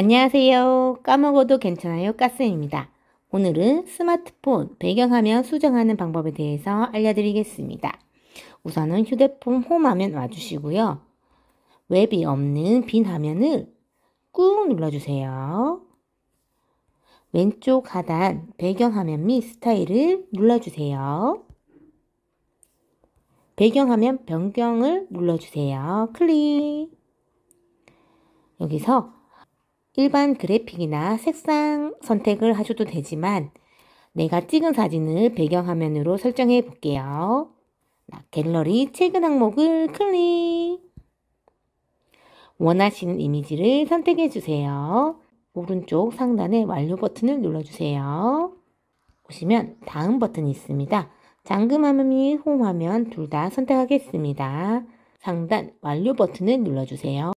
안녕하세요. 까먹어도 괜찮아요. 까쌤입니다. 오늘은 스마트폰 배경화면 수정하는 방법에 대해서 알려드리겠습니다. 우선은 휴대폰 홈화면 와주시고요. 웹이 없는 빈 화면을 꾹 눌러주세요. 왼쪽 하단 배경화면 및 스타일을 눌러주세요. 배경화면 변경을 눌러주세요. 클릭! 여기서 일반 그래픽이나 색상 선택을 하셔도 되지만 내가 찍은 사진을 배경화면으로 설정해 볼게요. 갤러리 최근 항목을 클릭! 원하시는 이미지를 선택해 주세요. 오른쪽 상단에 완료 버튼을 눌러주세요. 보시면 다음 버튼이 있습니다. 잠금화면 및 홈화면 둘 다 선택하겠습니다. 상단 완료 버튼을 눌러주세요.